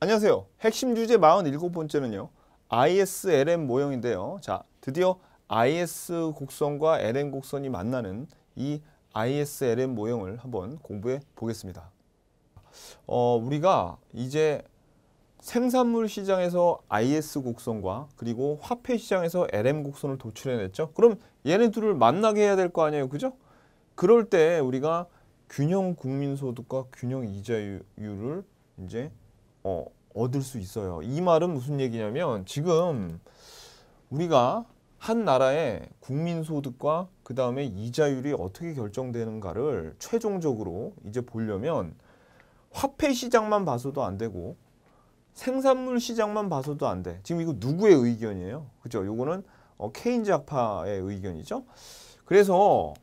안녕하세요. 핵심 주제 47번째는요. ISLM 모형인데요. 자, 드디어 IS 곡선과 LM 곡선이 만나는 이 ISLM 모형을 한번 공부해 보겠습니다. 어, 우리가 이제 생산물 시장에서 IS 곡선과 그리고 화폐 시장에서 LM 곡선을 도출해냈죠. 그럼 얘네 둘을 만나게 해야 될 거 아니에요. 그죠? 그럴 때 우리가 균형 국민소득과 균형 이자율을 이제 어, 얻을 수 있어요. 이 말은 무슨 얘기냐면 지금 우리가 한 나라의 국민소득과 그 다음에 이자율이 어떻게 결정되는가를 최종적으로 이제 보려면 화폐 시장만 봐서도 안 되고 생산물 시장만 봐서도 안 돼. 지금 이거 누구의 의견이에요? 그죠? 요거는 어, 케인즈 학파의 의견이죠. 그래서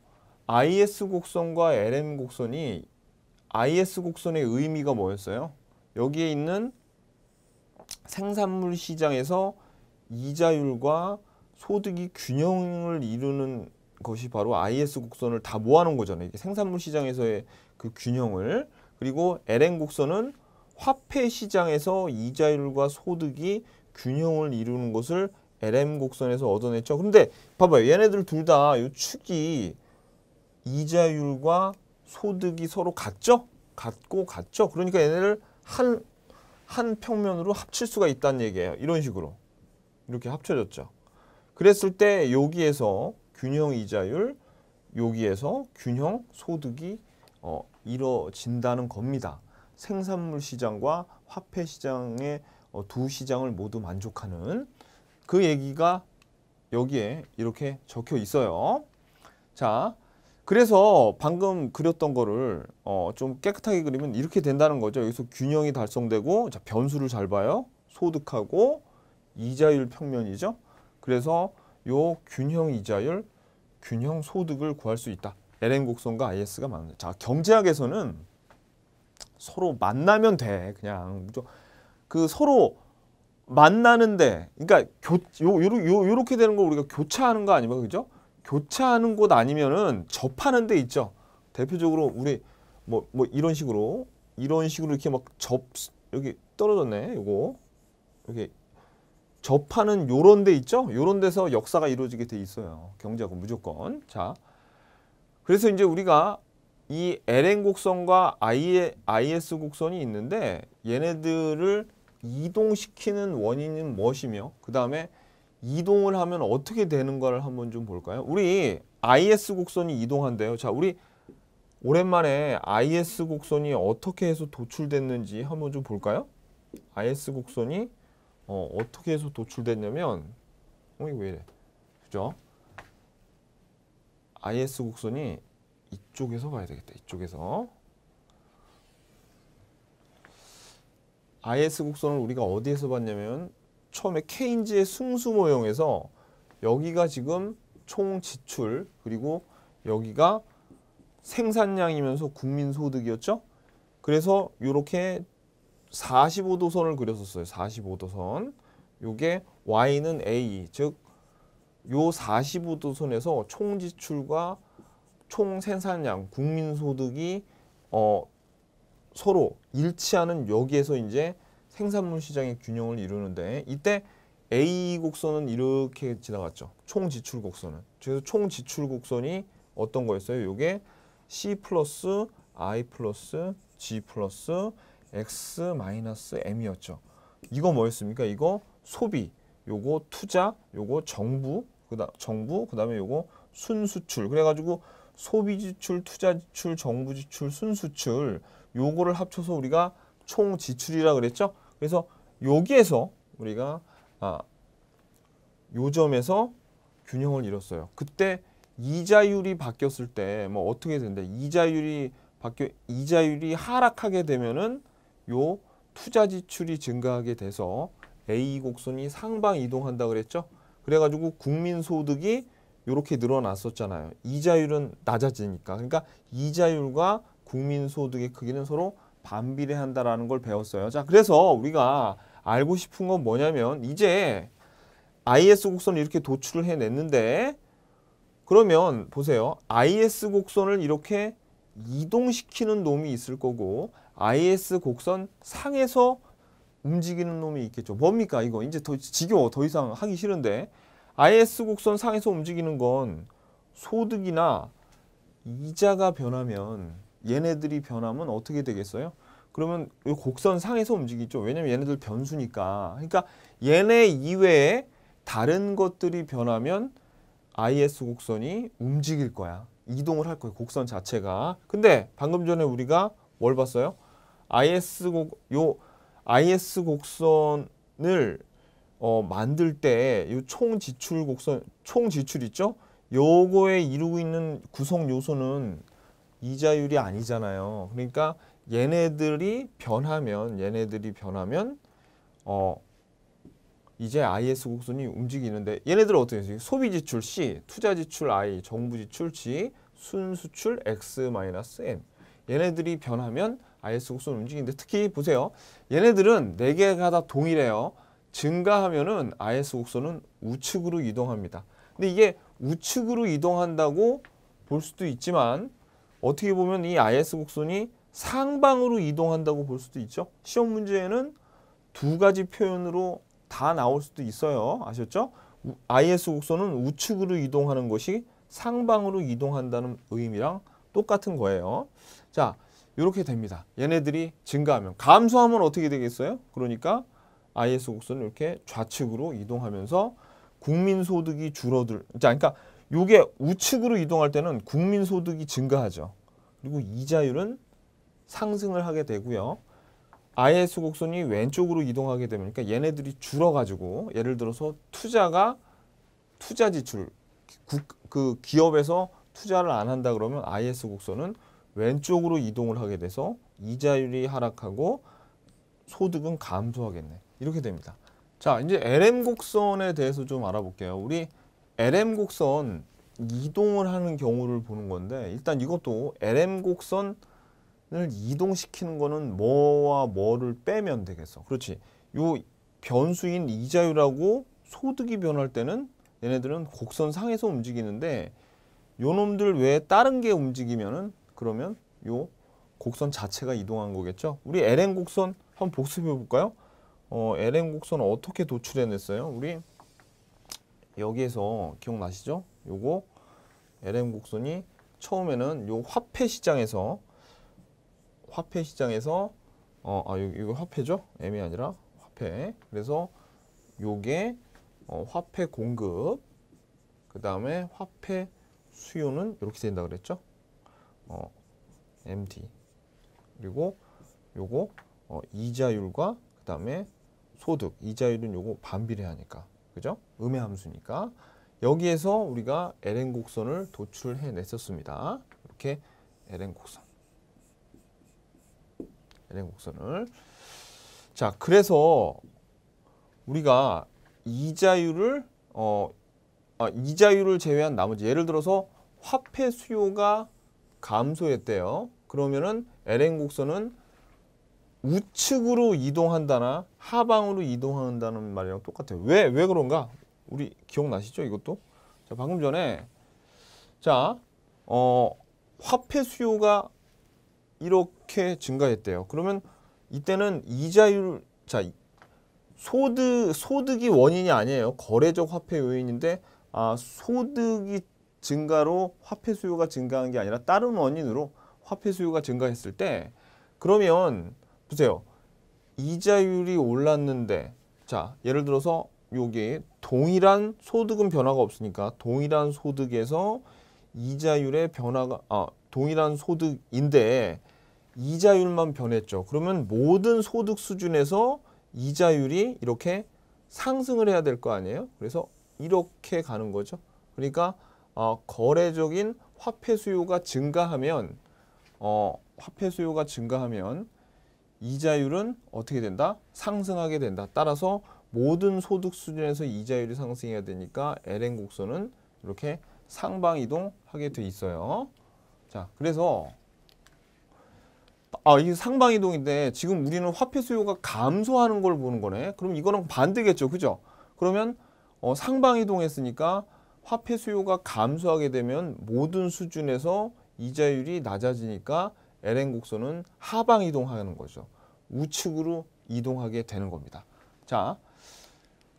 IS 곡선과 LM 곡선이 IS 곡선의 의미가 뭐였어요? 여기에 있는 생산물 시장에서 이자율과 소득이 균형을 이루는 것이 바로 IS 곡선을 다 모아놓은 거잖아요. 이게 생산물 시장에서의 그 균형을 그리고 LN 곡선은 화폐 시장에서 이자율과 소득이 균형을 이루는 것을 LM 곡선에서 얻어냈죠. 근데 봐봐요. 얘네들 둘 다 이 축이 이자율과 소득이 서로 같죠? 같고 같죠? 그러니까 얘네를 한, 한 평면으로 합칠 수가 있다는 얘기예요. 이런 식으로. 이렇게 합쳐졌죠. 그랬을 때 여기에서 균형 이자율, 여기에서 균형 소득이 어, 이뤄진다는 겁니다. 생산물 시장과 화폐 시장의 어, 두 시장을 모두 만족하는 그 얘기가 여기에 이렇게 적혀 있어요. 자, 그래서 방금 그렸던 거를 어, 좀 깨끗하게 그리면 이렇게 된다는 거죠. 여기서 균형이 달성되고 자, 변수를 잘 봐요. 소득하고 이자율 평면이죠. 그래서 요 균형 이자율, 균형 소득을 구할 수 있다. LN 곡선과 IS가 맞는. 자, 경제학에서는 서로 만나면 돼. 그냥 그 서로 만나는데 그러니까 교 요, 요, 요, 요렇게 되는 걸 우리가 교차하는 거 아니면 그죠? 교차하는 곳 아니면은 접하는 데 있죠. 대표적으로 우리 뭐뭐 뭐 이런 식으로 이런 식으로 이렇게 막 접 여기 떨어졌네. 요거 여기 접하는 요런 데 있죠. 요런 데서 역사가 이루어지게 돼 있어요. 경제학은 무조건. 자. 그래서 이제 우리가 이 LN 곡선과 IS 곡선이 있는데 얘네들을 이동시키는 원인은 무엇이며 그 다음에 이동을 하면 어떻게 되는걸 한번 좀 볼까요? 우리 IS 곡선이 이동한대요. 자, 우리 오랜만에 IS 곡선이 어떻게 해서 도출됐는지 한번 좀 볼까요? IS 곡선이 어, 어떻게 해서 도출됐냐면 어, 이거 왜 이래? 그죠? IS 곡선이 이쪽에서 봐야 되겠다. 이쪽에서 IS 곡선을 우리가 어디에서 봤냐면 처음에 케인즈의 승수 모형에서 여기가 지금 총 지출 그리고 여기가 생산량이면서 국민 소득이었죠. 그래서 이렇게 45도선을 그렸었어요. 45도선. 요게 y는 a 즉요 45도선에서 총 지출과 총 생산량, 국민 소득이 어 서로 일치하는 여기에서 이제 생산물 시장의 균형을 이루는데 이때 A 곡선은 이렇게 지나갔죠. 총 지출 곡선은. 그래서 총 지출 곡선이 어떤 거였어요? 이게 C 플러스 I 플러스 G 플러스 X 마이너스 M이었죠. 이거 뭐였습니까? 이거 소비, 요거 투자, 요거 정부, 그다 정부, 그다음에 요거 순수출. 그래가지고 소비 지출, 투자 지출, 정부 지출, 순수출 요거를 합쳐서 우리가 총 지출이라 그랬죠? 그래서 여기에서 우리가 아, 요점에서 균형을 잃었어요. 그때 이자율이 바뀌었을 때 뭐 어떻게 된대? 이자율이 바뀌어 이자율이 하락하게 되면은 요 투자 지출이 증가하게 돼서 A 곡선이 상방 이동한다 그랬죠. 그래가지고 국민 소득이 이렇게 늘어났었잖아요. 이자율은 낮아지니까 그러니까 이자율과 국민 소득의 크기는 서로 반비례한다라는 걸 배웠어요. 자, 그래서 우리가 알고 싶은 건 뭐냐면 이제 IS 곡선을 이렇게 도출을 해냈는데 그러면 보세요. IS 곡선을 이렇게 이동시키는 놈이 있을 거고 IS 곡선 상에서 움직이는 놈이 있겠죠. 뭡니까 이거 이제 더 지겨워 더 이상 하기 싫은데 IS 곡선 상에서 움직이는 건 소득이나 이자가 변하면 얘네들이 변하면 어떻게 되겠어요? 그러면 이 곡선 상에서 움직이죠. 왜냐면 얘네들 변수니까. 그러니까 얘네 이외에 다른 것들이 변하면 IS 곡선이 움직일 거야. 이동을 할 거예요. 곡선 자체가. 근데 방금 전에 우리가 뭘 봤어요? IS 곡, 요 IS 곡선을 어, 만들 때이총 지출 곡선, 총 지출 있죠? 요거에 이루고 있는 구성 요소는 이자율이 아니잖아요. 그러니까 얘네들이 변하면 얘네들이 변하면 어 이제 IS 곡선이 움직이는데 얘네들 은 어떻게 돼요? 소비 지출 C, 투자 지출 I, 정부 지출 G, 순수출 X 마이너스 N. 얘네들이 변하면 IS 곡선 움직이는데 특히 보세요. 얘네들은 네 개가 다 동일해요. 증가하면은 IS 곡선은 우측으로 이동합니다. 근데 이게 우측으로 이동한다고 볼 수도 있지만 어떻게 보면 이 IS 곡선이 상방으로 이동한다고 볼 수도 있죠. 시험 문제에는 두 가지 표현으로 다 나올 수도 있어요. 아셨죠? IS 곡선은 우측으로 이동하는 것이 상방으로 이동한다는 의미랑 똑같은 거예요. 자, 이렇게 됩니다. 얘네들이 증가하면 감소하면 어떻게 되겠어요? 그러니까 IS 곡선은 이렇게 좌측으로 이동하면서 국민소득이 줄어들 자, 그러니까 요게 우측으로 이동할 때는 국민소득이 증가하죠. 그리고 이자율은 상승을 하게 되고요. IS 곡선이 왼쪽으로 이동하게 되면 그러니까 얘네들이 줄어가지고 예를 들어서 투자가 투자 지출 국, 그 기업에서 투자를 안 한다 그러면 IS 곡선은 왼쪽으로 이동을 하게 돼서 이자율이 하락하고 소득은 감소하겠네 이렇게 됩니다. 자 이제 LM 곡선에 대해서 좀 알아볼게요. 우리 LM 곡선 이동을 하는 경우를 보는 건데 일단 이것도 LM 곡선을 이동시키는 거는 뭐와 뭐를 빼면 되겠어. 그렇지. 요 변수인 이자율하고 소득이 변할 때는 얘네들은 곡선 상에서 움직이는데 요 놈들 외에 다른 게 움직이면은 그러면 요 곡선 자체가 이동한 거겠죠. 우리 LM 곡선 한번 복습해 볼까요? 어, LM 곡선 어떻게 도출해냈어요? 우리 여기에서 기억나시죠? 요거 LM 곡선이 처음에는 요 화폐 시장에서 화폐 시장에서 어, 아, 요, 이거 화폐죠? M이 아니라 화폐. 그래서 요게 어, 화폐 공급, 그 다음에 화폐 수요는 이렇게 된다 그랬죠? 어, MD. 그리고 요거 어, 이자율과 그 다음에 소득. 이자율은 요거 반비례하니까. 그죠? 음의 함수니까. 여기에서 우리가 LN 곡선을 도출해 냈었습니다. 이렇게 LN 곡선. LN 곡선을. 자, 그래서 우리가 이자율을 어 아, 이자율을 제외한 나머지 예를 들어서 화폐 수요가 감소했대요. 그러면은 LN 곡선은 우측으로 이동한다나 하방으로 이동한다는 말이랑 똑같아요. 왜, 왜 그런가? 우리 기억나시죠? 이것도? 자, 방금 전에, 자, 어, 화폐 수요가 이렇게 증가했대요. 그러면 이때는 이자율, 자, 소득, 소득이 원인이 아니에요. 거래적 화폐 요인인데, 아, 소득이 증가로 화폐 수요가 증가한 게 아니라 다른 원인으로 화폐 수요가 증가했을 때, 그러면 보세요. 이자율이 올랐는데 자 예를 들어서 여기 동일한 소득은 변화가 없으니까 동일한 소득에서 이자율의 변화가 아 동일한 소득인데 이자율만 변했죠. 그러면 모든 소득 수준에서 이자율이 이렇게 상승을 해야 될 거 아니에요. 그래서 이렇게 가는 거죠. 그러니까 어, 거래적인 화폐 수요가 증가하면 어, 화폐 수요가 증가하면 이자율은 어떻게 된다? 상승하게 된다. 따라서 모든 소득 수준에서 이자율이 상승해야 되니까 LN 곡선은 이렇게 상방 이동하게 돼 있어요. 자, 그래서 아, 이게 상방 이동인데 지금 우리는 화폐 수요가 감소하는 걸 보는 거네. 그럼 이거랑 반대겠죠. 그죠? 그러면 어, 상방 이동했으니까 화폐 수요가 감소하게 되면 모든 수준에서 이자율이 낮아지니까 LN 곡선은 하방 이동하는 거죠. 우측으로 이동하게 되는 겁니다. 자,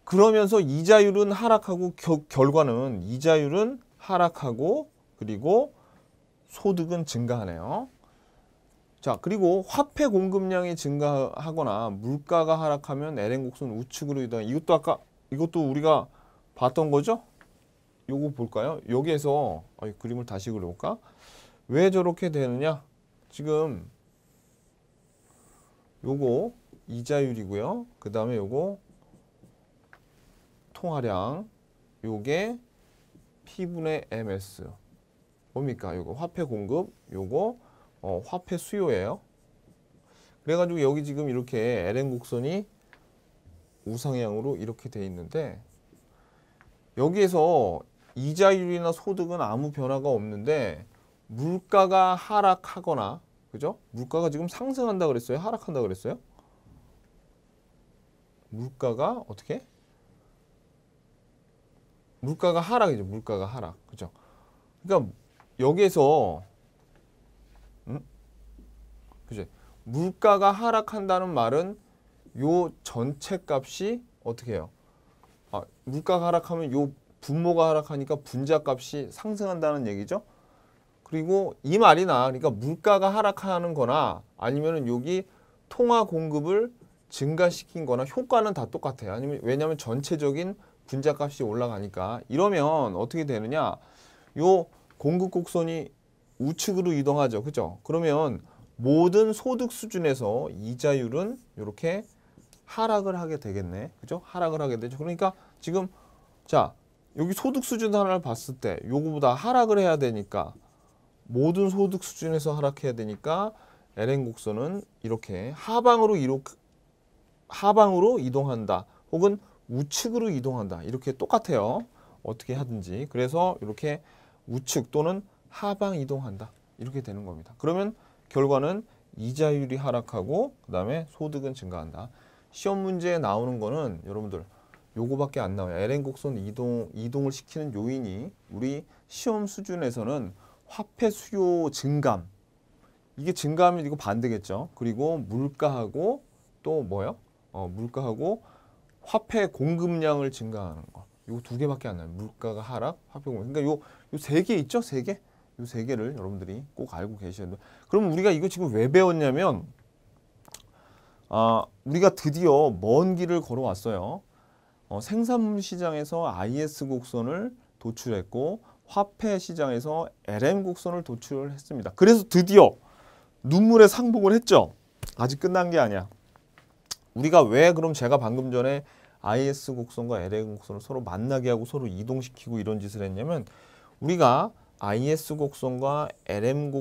그러면서 이자율은 하락하고 겨, 결과는 이자율은 하락하고 그리고 소득은 증가하네요. 자, 그리고 화폐 공급량이 증가하거나 물가가 하락하면 LN 곡선 우측으로 이동. 이것도 아까 이것도 우리가 봤던 거죠? 요거 볼까요? 여기에서 어, 그림을 다시 그려볼까? 왜 저렇게 되느냐? 지금 요거 이자율이고요. 그 다음에 요거 통화량 요게 P분의 MS 뭡니까? 요거 화폐 공급 요거 어, 화폐 수요예요. 그래가지고 여기 지금 이렇게 LN 곡선이 우상향으로 이렇게 돼 있는데 여기에서 이자율이나 소득은 아무 변화가 없는데 물가가 하락하거나 그죠? 물가가 지금 상승한다 그랬어요? 하락한다 그랬어요? 물가가 어떻게? 물가가 하락이죠. 물가가 하락. 그죠? 그러니까 여기에서 음? 그죠? 물가가 하락한다는 말은 요 전체 값이 어떻게 해요? 아, 물가가 하락하면 요 분모가 하락하니까 분자값이 상승한다는 얘기죠. 그리고 이 말이나 그러니까 물가가 하락하는 거나 아니면은 여기 통화 공급을 증가시킨 거나 효과는 다 똑같아요. 아니면 왜냐하면 전체적인 분자값이 올라가니까 이러면 어떻게 되느냐 요 공급 곡선이 우측으로 이동하죠. 그죠? 그러면 모든 소득 수준에서 이자율은 이렇게 하락을 하게 되겠네. 그죠? 하락을 하게 되죠. 그러니까 지금 자 여기 소득 수준 하나를 봤을 때 요거보다 하락을 해야 되니까 모든 소득 수준에서 하락해야 되니까 LN 곡선은 이렇게 하방으로 이로 하방으로 이동한다. 혹은 우측으로 이동한다. 이렇게 똑같아요. 어떻게 하든지. 그래서 이렇게 우측 또는 하방 이동한다. 이렇게 되는 겁니다. 그러면 결과는 이자율이 하락하고 그다음에 소득은 증가한다. 시험 문제에 나오는 거는 여러분들 요거밖에 안 나와요. LN 곡선 이동 이동을 시키는 요인이 우리 시험 수준에서는 화폐 수요 증감 이게 증감이 이거 반대겠죠. 그리고 물가하고 또 뭐요? 어, 물가하고 화폐 공급량을 증가하는 거. 요두 개밖에 안 나요. 물가가 하락, 화폐 공급. 그러니까 요요세개 있죠, 세 개. 요 세 개를 여러분들이 꼭 알고 계셔야 돼요. 그럼 우리가 이거 지금 왜 배웠냐면 아, 우리가 드디어 먼 길을 걸어왔어요. 어, 생산 시장에서 IS 곡선을 도출했고 화폐 시장에서 LM 곡선을 도출했습니다. 그래서 드디어 눈물의 상봉을 했죠. 아직 끝난 게 아니야. 우리가 왜 그럼 제가 방금 전에 IS 곡선과 LM 곡선을 서로 만나게 하고 서로 이동시키고 이런 짓을 했냐면 우리가 IS 곡선과 LM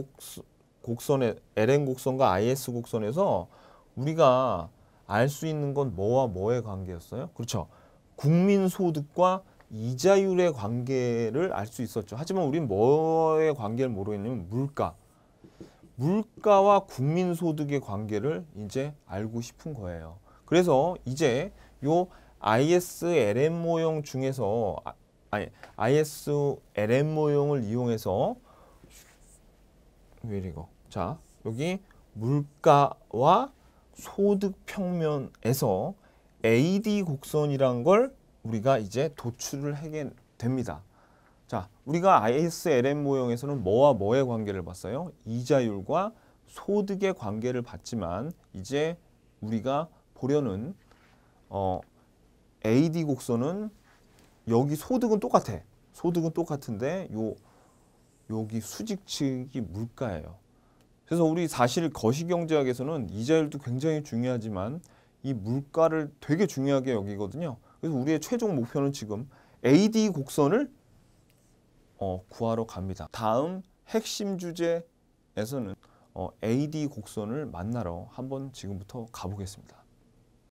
곡선에 LM 곡선과 IS 곡선에서 우리가 알 수 있는 건 뭐와 뭐의 관계였어요? 그렇죠. 국민 소득과 이자율의 관계를 알 수 있었죠. 하지만 우리는 뭐의 관계를 모르겠냐면 물가. 물가와 국민소득의 관계를 이제 알고 싶은 거예요. 그래서 이제 요 ISLM 모형 중에서 아, 아니 ISLM 모형을 이용해서 왜 이거? 자 여기 물가와 소득 평면에서 AD 곡선이란 걸 우리가 이제 도출을 하게 됩니다. 자, 우리가 ISLM 모형에서는 뭐와 뭐의 관계를 봤어요? 이자율과 소득의 관계를 봤지만 이제 우리가 보려는 어, AD 곡선은 여기 소득은 똑같아. 소득은 똑같은데 요 여기 수직측이 물가예요. 그래서 우리 사실 거시경제학에서는 이자율도 굉장히 중요하지만 이 물가를 되게 중요하게 여기거든요. 그래서 우리의 최종 목표는 지금 AD 곡선을 어, 구하러 갑니다. 다음 핵심 주제에서는 어, AD 곡선을 만나러 한번 지금부터 가보겠습니다.